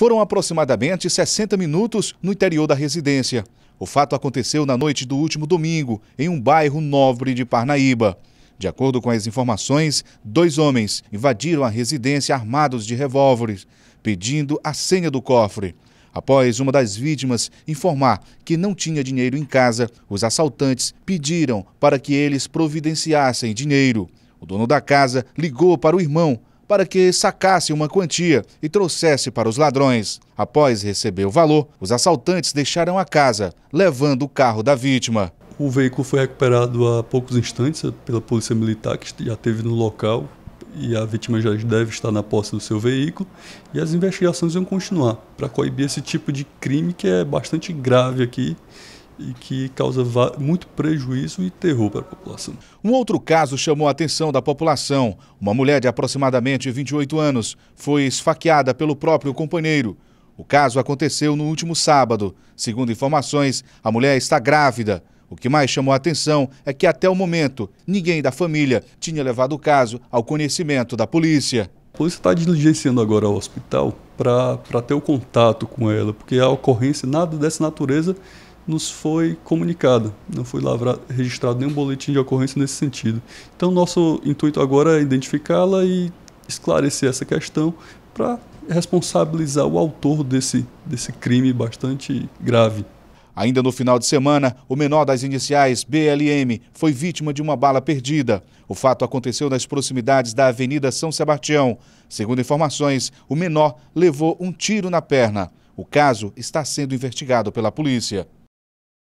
Foram aproximadamente 60 minutos no interior da residência. O fato aconteceu na noite do último domingo, em um bairro nobre de Parnaíba. De acordo com as informações, dois homens invadiram a residência armados de revólveres, pedindo a senha do cofre. Após uma das vítimas informar que não tinha dinheiro em casa, os assaltantes pediram para que eles providenciassem dinheiro. O dono da casa ligou para o irmão, para que sacasse uma quantia e trouxesse para os ladrões. Após receber o valor, os assaltantes deixaram a casa, levando o carro da vítima. O veículo foi recuperado há poucos instantes pela Polícia Militar, que já esteve no local, e a vítima já deve estar na posse do seu veículo e as investigações vão continuar para coibir esse tipo de crime que é bastante grave aqui e que causa muito prejuízo e terror para a população. Um outro caso chamou a atenção da população. Uma mulher de aproximadamente 28 anos foi esfaqueada pelo próprio companheiro. O caso aconteceu no último sábado. Segundo informações, a mulher está grávida. O que mais chamou a atenção é que até o momento ninguém da família tinha levado o caso ao conhecimento da polícia. A polícia está diligenciando agora ao hospital para ter o contato com ela, porque a ocorrência, nada dessa natureza, nos foi comunicado. Não foi lavrado, registrado nenhum boletim de ocorrência nesse sentido. Então, nosso intuito agora é identificá-la e esclarecer essa questão para responsabilizar o autor desse, desse crime bastante grave. Ainda no final de semana, o menor das iniciais BLM foi vítima de uma bala perdida. O fato aconteceu nas proximidades da Avenida São Sebastião. Segundo informações, o menor levou um tiro na perna. O caso está sendo investigado pela polícia.